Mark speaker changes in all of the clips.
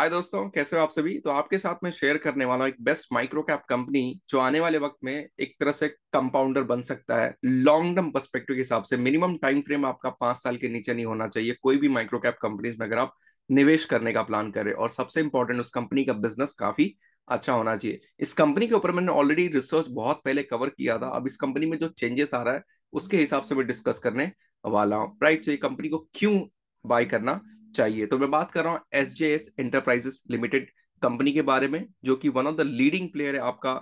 Speaker 1: हाय दोस्तों कैसे हो आप सभी तो आपके साथ में शेयर करने वाला एक बेस्ट माइक्रो कैप कंपनी जो आने वाले वक्त में एक तरह से कंपाउंडर बन सकता है लॉन्ग टर्म पर्सपेक्टिव के हिसाब से मिनिमम टाइम फ्रेम आपका पांच साल के नीचे नहीं होना चाहिए कोई भी माइक्रो कैप कंपनीज में अगर आप निवेश करने का प्लान करें और सबसे इंपॉर्टेंट उस कंपनी का बिजनेस काफी अच्छा होना चाहिए इस कंपनी के ऊपर मैंने ऑलरेडी रिसर्च बहुत पहले कवर किया था अब इस कंपनी में जो चेंजेस आ रहा है उसके हिसाब से मैं डिस्कस करने वाला हूँ राइट तो ये कंपनी को क्यों बाय करना चाहिए तो मैं बात कर रहा हूँ S J S enterprises limited company के बारे में जो कि one of the leading player है आपका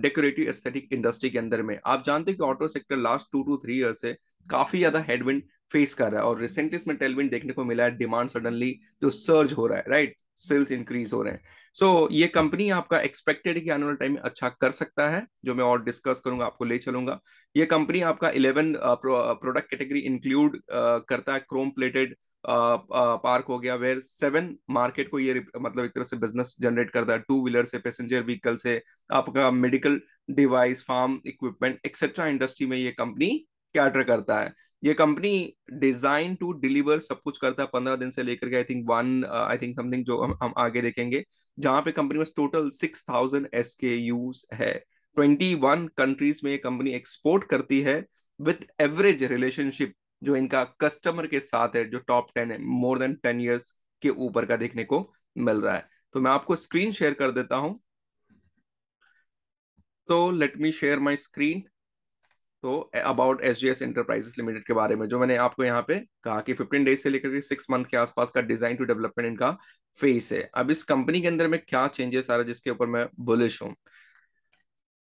Speaker 1: डेकोरेटिव एस्थेटिक इंडस्ट्री के अंदर में आप जानते हो कि auto sector last two two three year से काफी ज्यादा हेडविंड फेस कर रहा है और रिसेंटली इसमें टेलविंड देखने को मिला है डिमांड सडनली जो सर्ज हो रहा है राइट सेल्स इंक्रीज हो रहे हैं सो so, ये कंपनी आपका एक्सपेक्टेड कि आने वाले टाइम में अच्छा कर सकता है जो मैं और डिस्कस करूंगा आपको ले चलूंगा ये कंपनी आपका इलेवन प्रोडक्ट कैटेगरी इंक्लूड करता है क्रोम प्लेटेड पार्क हो गया वेयर सेवन मार्केट को ये मतलब एक तरह से बिजनेस जनरेट करता है टू व्हीलर से पैसेंजर व्हीकल से आपका medical device farm equipment etcetera industry में ये कंपनी कैटर करता है ये कंपनी डिजाइन टू डिलीवर सब कुछ करता है पंद्रह दिन से लेकर के I think one I think something जो हम, हम आगे देखेंगे जहां पे कंपनी में total six thousand SKUs है ट्वेंटी वन कंट्रीज में ये कंपनी एक्सपोर्ट करती है विथ एवरेज रिलेशनशिप जो इनका कस्टमर के साथ है जो टॉप टेन है मोर देन टेन ईयर्स के ऊपर का देखने को मिल रहा है तो मैं आपको स्क्रीन शेयर कर देता हूं तो let me share my screen तो about S G S enterprises limited के बारे में जो मैंने आपको यहाँ पे कहा कि 15 डेज से लेकर के सिक्स मंथ के आसपास का डिजाइन टू डेवलपमेंट इनका फेस है अब इस कंपनी के अंदर में क्या चेंजेस आ रहा है जिसके ऊपर मैं बुलिश हूँ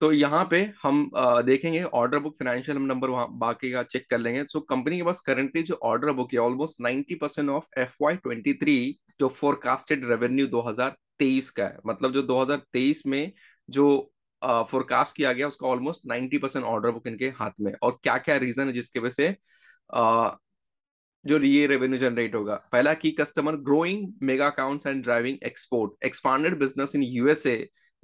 Speaker 1: तो यहाँ पे हम आ, देखेंगे ऑर्डर बुक फाइनेंशियल हम नंबर वहाँ बाकी का चेक कर लेंगे सो so, कंपनी के पास करंटली जो ऑर्डर बुक है almost ninety percent of F Y twenty three जो फोरकास्टेड रेवेन्यू 2023 का है मतलब जो 2023 में जो फोरकास्ट किया गया उसका almost ninety percent order book इनके हाथ में और क्या क्या रीजन है जिसके वजह से जो ये रेवेन्यू जनरेट होगा पहला की customer growing mega accounts and driving export expanded business in USA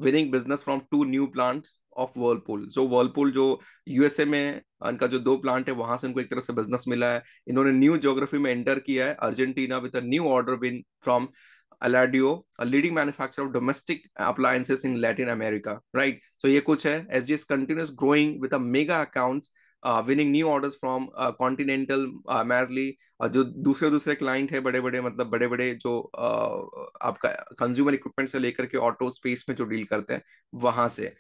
Speaker 1: winning business from two new plants of Whirlpool जो वर्लपूल जो यूएसए में उनका जो दो प्लांट है वहां से उनको एक तरह से बिजनेस मिला है इन्होंने न्यू ज्योग्राफी में एंटर किया है Argentina with new order win from Aladio leading manufacture of domestic appliances in Latin America right so ये कुछ है S G S continuous growing with a mega accounts winning new order from continental Marelli जो दूसरे दूसरे client है बड़े बड़े मतलब बड़े बड़े जो uh, आपका कंज्यूमर इक्विपमेंट से लेकर के ऑटो स्पेस में जो डील करते हैं वहां से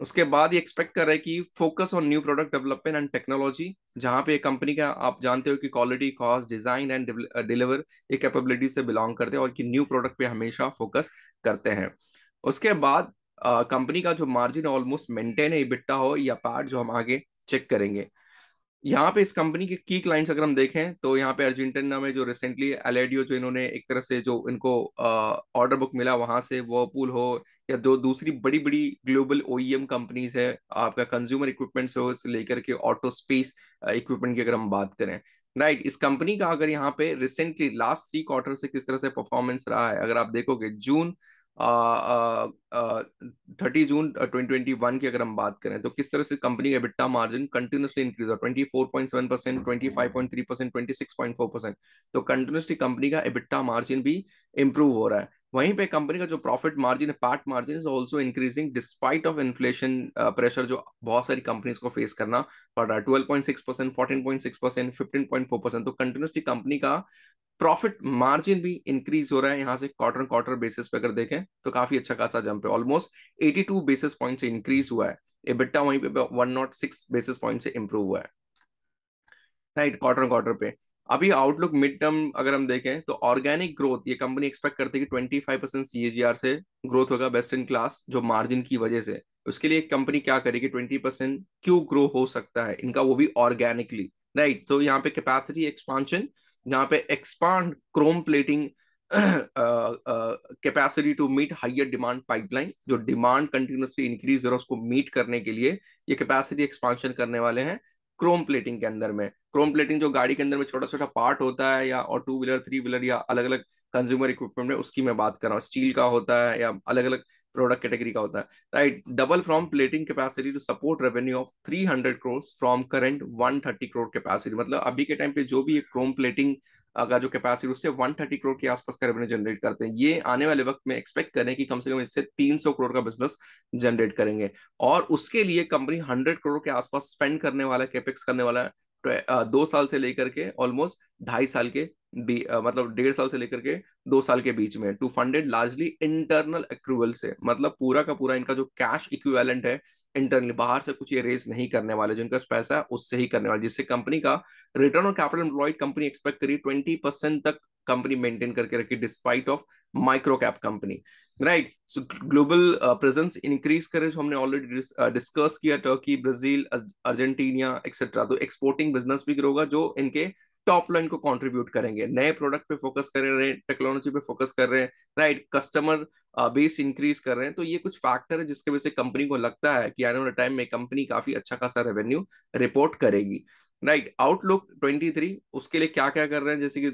Speaker 1: उसके बाद ये एक्सपेक्ट कर रहे हैं कि focus on new product development and technology जहां पे कंपनी का आप जानते हो कि quality cost design and deliver ये कैपेबिलिटी से बिलोंग करते हैं और कि न्यू प्रोडक्ट पे हमेशा फोकस करते हैं उसके बाद कंपनी uh, का जो मार्जिन ऑलमोस्ट मेंटेन है बिट्टा हो या पार्ट जो हम आगे चेक करेंगे यहाँ पे इस कंपनी के की क्लाइंट्स अगर हम देखें तो यहाँ पे अर्जेंटीना में जो रिसेंटली एलेडियो जो इन्होंने एक तरह से जो इनको ऑर्डर बुक मिला वहां से वर्लपूल हो या दो दूसरी बड़ी बड़ी ग्लोबल ओईएम कंपनीज है आपका कंज्यूमर इक्विपमेंट से लेकर के ऑटो स्पेस इक्विपमेंट की अगर हम बात करें राइट right, इस कंपनी का अगर यहाँ पे रिसेंटली लास्ट थ्री क्वार्टर से किस तरह से परफॉर्मेंस रहा है अगर आप देखोगे June thirty June twenty twenty one की अगर हम बात करें तो किस तरह से कंपनी का बिट्टा मार्जिन कंटिन्यूसली इंक्रीज हुआ twenty four point seven percent twenty five point three percent twenty six point four percent तो कंटिन्यूसली कंपनी का एबिट्टा मार्जिन भी इंप्रूव हो रहा है वहीं पे कंपनी का जो प्रॉफिट मार्जिन है PAT margin is also increasing despite of inflation pressure जो बहुत सारी कंपनीज को फेस करना पड़ रहा है twelve point six percent fourteen point six percent fifteen point four percent तो कंटिन्यूसली कंपनी का प्रॉफिट मार्जिन भी इंक्रीज हो रहा है यहाँ से क्वार्टर क्वार्टर बेसिस पे अगर देखें तो काफी अच्छा खासा जंप है almost eighty two basis point से इंक्रीज हुआ है एबिट्टा वहीं पे one nought six basis point से इंप्रूव हुआ है राइट क्वार्टर क्वार्टर पे अभी आउटलुक मिड टर्म अगर हम देखें तो ऑर्गेनिक ग्रोथ ये कंपनी एक्सपेक्ट करती है कि ट्वेंटी फाइव परसेंट सी से ग्रोथ होगा बेस्ट इन क्लास जो मार्जिन की वजह से उसके लिए कंपनी क्या करेगी ट्वेंटी परसेंट क्यों ग्रो हो सकता है इनका वो भी ऑर्गेनिकली राइट तो यहाँ पे कैपेसिटी एक्सपांशन यहाँ पे expand chrome plating capacity to meet higher demand pipeline जो डिमांड कंटिन्यूसली इंक्रीज हो रहा है उसको मीट करने के लिए ये कैपेसिटी एक्सपांशन करने वाले हैं क्रोम प्लेटिंग के अंदर में क्रोम प्लेटिंग जो गाड़ी के अंदर में छोटा छोटा पार्ट होता है या और टू व्हीलर थ्री व्हीलर या अलग अलग कंज्यूमर इक्विपमेंट में उसकी मैं बात कर रहा हूँ स्टील का होता है या अलग अलग प्रोडक्ट कैटेगरी का होता है right double from plating capacity to support revenue of three hundred crore from current one thirty crore capacity मतलब अभी के टाइम पे जो भी क्रोम प्लेटिंग का जो कैपेसिटी उससे वन थर्टी करोड़ के आसपास का रेवेन्यू जनरेट करते हैं ये आने वाले वक्त में एक्सपेक्ट करें कि कम से कम इससे तीन सौ करोड़ का बिजनेस जनरेट करेंगे और उसके लिए कंपनी हंड्रेड करोड़ के आसपास स्पेंड करने वाला कैपेक्स करने वाला है दो साल से लेकर के ऑलमोस्ट ढाई साल के बी, मतलब डेढ़ साल से लेकर के दो साल के बीच में to funded largely internal approval से मतलब पूरा का पूरा इनका जो कैश इक्विवेलेंट है इंटरनली बाहर से कुछ ये रेस नहीं करने वाले जो इनका पैसा है उससे ही करने वाले जिससे कंपनी का return on capital employed company expect करिए ट्वेंटी परसेंट तक कंपनी मेंटेन करके रखी despite of micro cap company right so global presence increase करे करे हमने ऑलरेडी डिस्कस uh, किया टर्की ब्राजील Argentina एक्सेट्रा तो एक्सपोर्टिंग बिजनेस भी होगा जो इनके टॉप लाइन को कंट्रीब्यूट करेंगे नए प्रोडक्ट पे फोकस कर रहे हैं टेक्नोलॉजी पे फोकस कर रहे हैं राइट कस्टमर बेस इंक्रीज कर रहे हैं तो ये कुछ फैक्टर है जिसके वजह से कंपनी को लगता है कि आने वाले टाइम में कंपनी काफी अच्छा खासा रेवेन्यू रिपोर्ट करेगी राइट आउटलुक 23 उसके लिए क्या क्या कर रहे हैं जैसे कि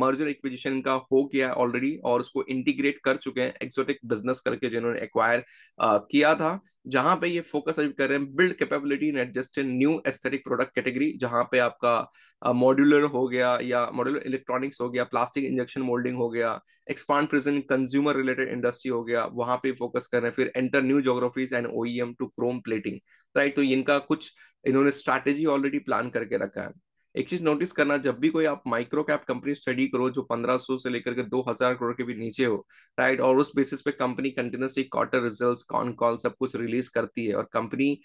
Speaker 1: मर्जर एक्विजिशन का हो गया ऑलरेडी और उसको इंटीग्रेट कर चुके हैं एक्सोटिक बिजनेस करके जिन्होंने एक्वायर uh, किया था जहां पे ये फोकस अभी कर रहे हैं build capability in adjusted new aesthetic product category जहां पे आपका मॉड्यूलर हो गया या मॉड्यूलर इलेक्ट्रॉनिक्स हो गया प्लास्टिक इंजेक्शन मोल्डिंग हो गया expand precision consumer related industry हो गया वहां पे फोकस कर रहे हैं फिर एंटर न्यू जोग्राफीज एंड ओ टू क्रोम प्लेटिंग राइट तो इनका कुछ इन्होंने स्ट्रैटेजी ऑलरेडी प्लान करके रखा है एक चीज नोटिस करना जब भी कोई आप माइक्रो कैप कंपनी स्टडी करो जो 1500 से लेकर के 2000 करोड़ के भी नीचे हो राइट और उस बेसिस पे company continuously quarter results con call सब कुछ रिलीज करती है और कंपनी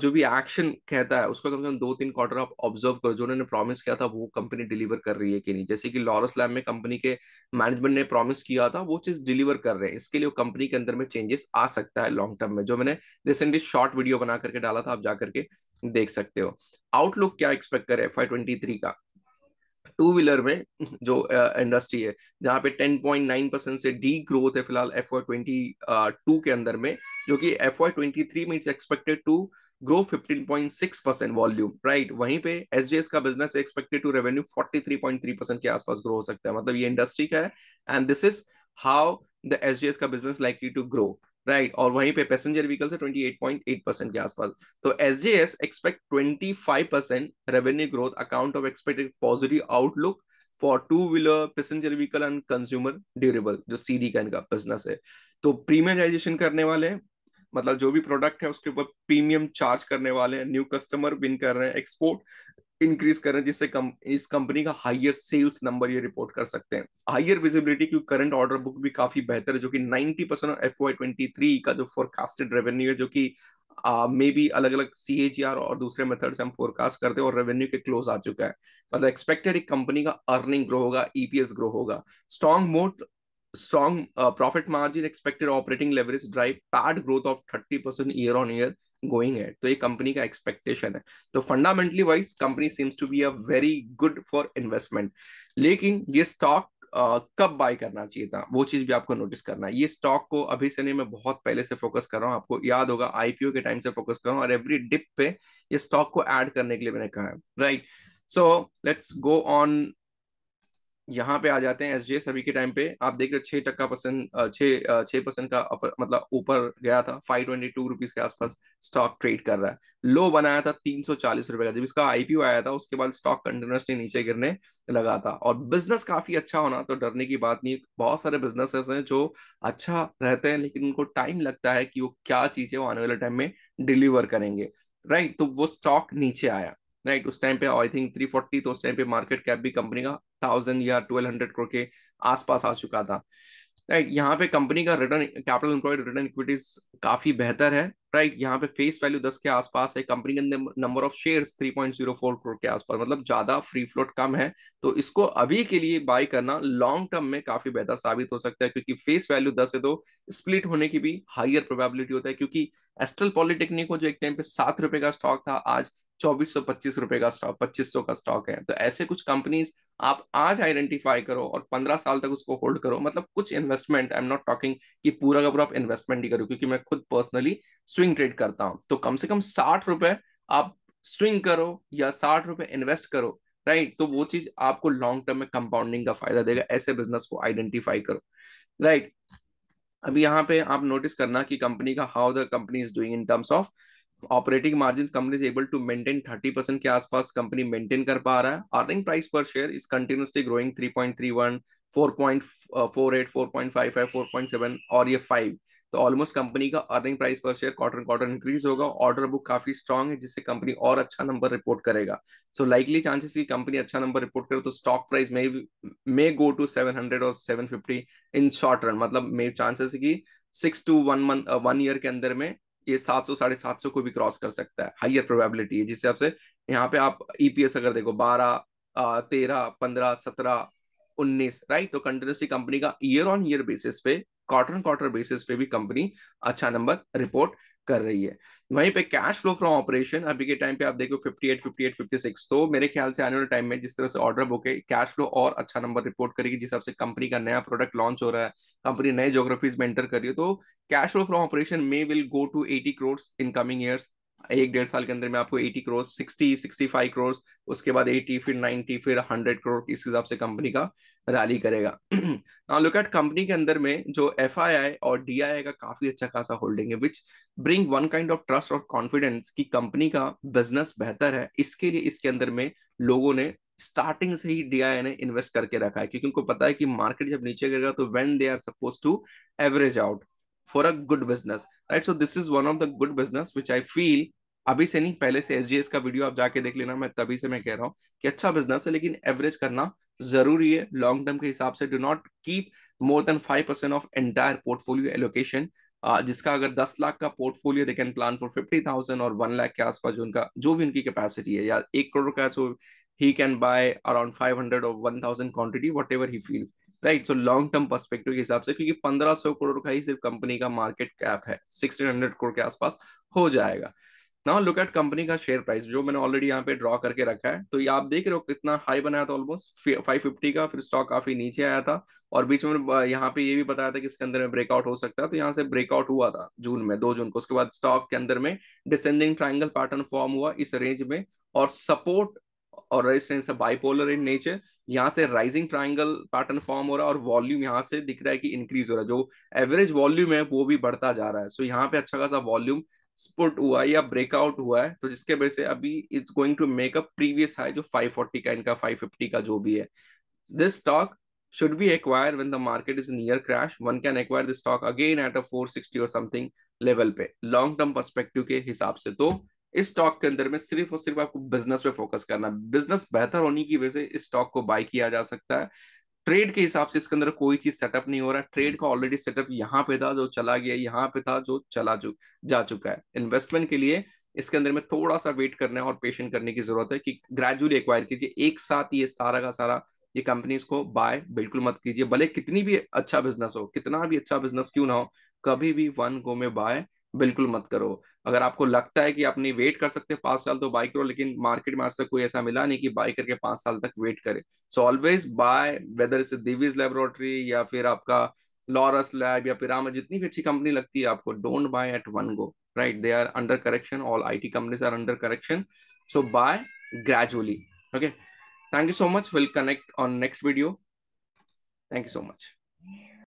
Speaker 1: जो भी एक्शन कहता है उसका कम से कम दो तीन क्वार्टर आप ऑब्जर्व करो जो उन्होंने प्रॉमिस किया था वो कंपनी डिलीवर कर रही है कि नहीं जैसे कि लॉरस लैब में कंपनी के मैनेजमेंट ने प्रॉमिस किया था वो चीज डिलीवर कर रहे हैं इसके लिए कंपनी के अंदर में चेंजेस आ सकता है लॉन्ग टर्म में जो मैंने रिसेंटली शॉर्ट वीडियो बना करके डाला था आप जाकर के देख सकते हो आउटलुक क्या एक्सपेक्ट करें एफ आई ट्वेंटी थ्री का टू व्हीलर में जो इंडस्ट्री है जहाँ पे 10.9 परसेंट से डी ग्रोथ है फिलहाल एफ वाई ट्वेंटी टू के अंदर में जो कि एफ वाई ट्वेंटी थ्री में it's expected to grow 15.6 percent volume right वहीं पे एस जी एस का business expected to revenue 43.3 percent के आसपास ग्रो हो सकता है मतलब ये इंडस्ट्री का है and this is how the S G S का business likely to grow right और वहीं पे पैसेंजर व्हीकल से 28.8 परसेंट के आसपास तो S J S expect 25 percent revenue growth account of expected positive outlook for two wheeler passenger vehicle and consumer durable जो CD का इनका बिजनेस है तो प्रीमियमाइजेशन करने वाले हैं मतलब जो भी प्रोडक्ट है उसके ऊपर प्रीमियम चार्ज करने वाले हैं न्यू कस्टमर विन कर रहे हैं एक्सपोर्ट इंक्रीज करें जिससे कम इस कंपनी का हाइयर सेल्स नंबर ये रिपोर्ट कर सकते हैं हाइयर विजिबिलिटी क्योंकि करंट ऑर्डर बुक भी काफी बेहतर है जो कि 90 percent F Y twenty three का जो फोरकास्टेड रेवेन्यू है जो कि मे बी अलग अलग सी एच आर और दूसरे मेथड से हम फोरकास्ट करते हैं और रेवेन्यू के क्लोज आ चुका है मतलब एक्सपेक्टेड एक कंपनी का अर्निंग ग्रो होगा ईपीएस e ग्रो होगा strong moat strong profit margin expected operating leverage drive PAT growth of thirty percent year on year going तो है तो ये कंपनी का एक्सपेक्टेशन है तो fundamentally wise company seems to be a very good for investment लेकिन ये stock Uh, कब बाय करना चाहिए था वो चीज भी आपको नोटिस करना है ये स्टॉक को अभी से नहीं मैं बहुत पहले से फोकस कर रहा हूँ आपको याद होगा आईपीओ के टाइम से फोकस कर रहा हूँ और एवरी डिप पे ये स्टॉक को ऐड करने के लिए मैंने कहा है right so let's go on यहाँ पे आ जाते हैं एसजीएस अभी के टाइम पे आप देख रहे छह टक्का परसेंट छह परसेंट का अपर, मतलब ऊपर गया था फाइव ट्वेंटी टू रुपीज के आसपास स्टॉक ट्रेड कर रहा है लो बनाया था तीन सौ चालीस रुपए का जब इसका आईपीओ आया था उसके बाद स्टॉक कंटिन्यूसली नीचे गिरने लगा था और बिजनेस काफी अच्छा होना तो डरने की बात नहीं बहुत सारे बिजनेस हैं जो अच्छा रहते हैं लेकिन उनको टाइम लगता है कि वो क्या चीजें वो आने वाले टाइम में डिलीवर करेंगे राइट तो वो स्टॉक नीचे आया राइट उस टाइम पे आई थिंक थ्री फोर्टी तो उस टाइम पे मार्केट कैप भी कंपनी का थाउजेंड या ट्वेल्व हंड्रेड करोड़ के आसपास आ चुका था राइट यहाँ पे कंपनी का return capital employed return equities काफी बेहतर है राइट यहाँ पे फेस वैल्यू दस के आसपास है कंपनी के number of shares three point zero four crore के आसपास मतलब ज्यादा फ्री फ्लोट कम है तो इसको अभी के लिए बाय करना लॉन्ग टर्म में काफी बेहतर साबित हो सकता है क्योंकि फेस वैल्यू दस है तो स्प्लिट होने की भी हाइयर प्रोबेबिलिटी होता है क्योंकि एस्ट्रल पॉलिटेक्निक को जो एक टाइम पे सात रुपए का स्टॉक था आज चौबीस रुपए का स्टॉक 2500 का स्टॉक है तो ऐसे कुछ कंपनीज आप आज आइडेंटिफाई करो और 15 साल तक उसको होल्ड करो मतलब कुछ investment I am not talking कि पूरा का पूरा आप इन्वेस्टमेंट ही करो क्योंकि मैं खुद पर्सनली स्विंग ट्रेड करता हूं तो कम से कम साठ रुपए आप स्विंग करो या साठ रुपए इन्वेस्ट करो राइट right, तो वो चीज आपको लॉन्ग टर्म में कंपाउंडिंग का फायदा देगा ऐसे बिजनेस को आइडेंटिफाई करो राइट right, अभी यहाँ पे आप नोटिस करना कि कंपनी का how the company is doing in terms of operating margin company is able to maintain 30 percent के आसपास कंपनी मेंटेन कर पा रहा है earning price per share is continuously growing 3.31 4.48 4.55 4.7 और ये फाइव तो ऑलमोस्ट कंपनी का earning price per share quarter quarter increase होगा ऑर्डर बुक काफी स्ट्रांग है जिससे कंपनी और अच्छा नंबर रिपोर्ट करेगा सो लाइकली चांसेस की कंपनी अच्छा नंबर रिपोर्ट करे तो स्टॉक प्राइस में may go to seven hundred और seven fifty in short run मतलब मे चांसेस की six to one month one year के अंदर में ये सात सौ साढ़े सात सौ को भी क्रॉस कर सकता है हाइयर प्रोबेबिलिटी है जिस हिसाब से यहाँ पे आप ईपीएस e अगर देखो बारह तेरह पंद्रह सत्रह उन्नीस राइट तो कंटिन्यूसली कंपनी का ईयर ऑन ईयर बेसिस पे क्वार्टर क्वार्टर बेसिस पे भी कंपनी अच्छा नंबर रिपोर्ट कर रही है वहीं पे कैश फ्लो फ्रॉम ऑपरेशन अभी के टाइम पे आप देखो 58 58 56 तो मेरे ख्याल से आने वाले टाइम में जिस तरह से ऑर्डर बुक है कैश फ्लो और अच्छा नंबर रिपोर्ट करेगी जिस हिसाब से कंपनी का नया प्रोडक्ट लॉन्च हो रहा है कंपनी नए जोग्राफीज में एंटर कर रही है तो cash flow from operation may will go to eighty crore in coming years एक डेढ़ साल के अंदर में आपको eighty crore sixty sixty five crore उसके बाद एटी फिर नाइनटी फिर हंड्रेड करोड़ इस हिसाब से कंपनी का रैली करेगा नाउ लुक एट कंपनी के अंदर में जो एफ और डी का काफी अच्छा खासा होल्डिंग है which bring one kind of trust और कॉन्फिडेंस कि कंपनी का बिजनेस बेहतर है इसके लिए इसके अंदर में लोगों ने स्टार्टिंग से ही डीआईए ने इन्वेस्ट करके रखा है क्योंकि उनको पता है कि मार्केट जब नीचे गिरेगा तो when they are suppose to average out for a good business right so this is one of the good business which I feel अभी से नहीं पहले से एस का वीडियो आप जाके देख लेना मैं तभी से मैं कह रहा हूँ कि अच्छा बिजनेस है लेकिन एवरेज करना जरूरी है लॉन्ग टर्म के हिसाब से do not keep more than five percent of entire portfolio allocation जिसका अगर दस लाख का portfolio they can plan for fifty thousand और वन लाख के आसपास जो उनका जो भी उनकी कैपेसिटी है या एक करोड़ का जो he can buy around five hundred और one thousand quantity whatever he feels right so long term perspective के हिसाब से क्योंकि पंद्रह सौ करोड़ का ही सिर्फ कंपनी का मार्केट कैप है सिक्सटीन हंड्रेड करोड़ के आसपास हो जाएगा नाउ लुक एट कंपनी का शेयर प्राइस जो मैंने ऑलरेडी यहाँ पे ड्रॉ करके रखा है तो ये आप देख रहे हो कितना हाई बनाया था ऑलमोस्ट फाइव फिफ्टी का फिर स्टॉक काफी नीचे आया था और बीच में यहाँ पे ये भी बताया था कि इसके अंदर में ब्रेकआउट हो सकता है तो यहाँ से ब्रेकआउट हुआ था जून में दो जून को उसके बाद स्टॉक के अंदर में डिसेंडिंग ट्राइंगल पैटर्न फॉर्म हुआ इस रेंज में और सपोर्ट और रेजिस्टेंस है बाइपोलर इन नेचर यहाँ से राइजिंग ट्राइंगल पैटर्न फॉर्म हो रहा है और वॉल्यूम यहाँ से दिख रहा है कि इंक्रीज हो रहा है जो एवरेज वॉल्यूम है वो भी बढ़ता जा रहा है सो so, यहाँ पे अच्छा खासा वॉल्यूम स्पुट हुआ है या ब्रेकआउट हुआ है तो जिसके वजह से अभी it's going to make up previous high जो 540 का इनका 550 का जो भी है this stock should be acquired when the market is near crash one can acquire the stock again at a 460 or something level पे long term perspective के हिसाब से तो इस स्टॉक के अंदर में सिर्फ और सिर्फ आपको बिजनेस पे फोकस करना बिजनेस बेहतर होने की वजह से इस स्टॉक को बाय किया जा सकता है ट्रेड के हिसाब से इसके अंदर कोई चीज सेटअप नहीं हो रहा ट्रेड का ऑलरेडी सेटअप यहाँ पे था जो चला गया यहाँ पे था जो चला चुक जा चुका है इन्वेस्टमेंट के लिए इसके अंदर में थोड़ा सा वेट करने और पेशेंट करने की जरूरत है कि ग्रेजुअली एक्वायर कीजिए एक साथ ये सारा का सारा ये कंपनीज को बाय बिल्कुल मत कीजिए भले कितनी भी अच्छा बिजनेस हो कितना भी अच्छा बिजनेस क्यों ना हो कभी भी वन गो में बाय बिल्कुल मत करो अगर आपको लगता है कि आप नहीं वेट कर सकते पांच साल तो बाई करो लेकिन मार्केट में आज तक कोई ऐसा मिला नहीं कि बाई करके पांच साल तक वेट करे so always buy whether is Divi's laboratory या फिर आपका लॉरस लैब या फिर जितनी भी अच्छी कंपनी लगती है आपको don't buy at one go right they are under correction all I T companies are under correction so buy gradually okay thank you so much will connect on next video thank you so much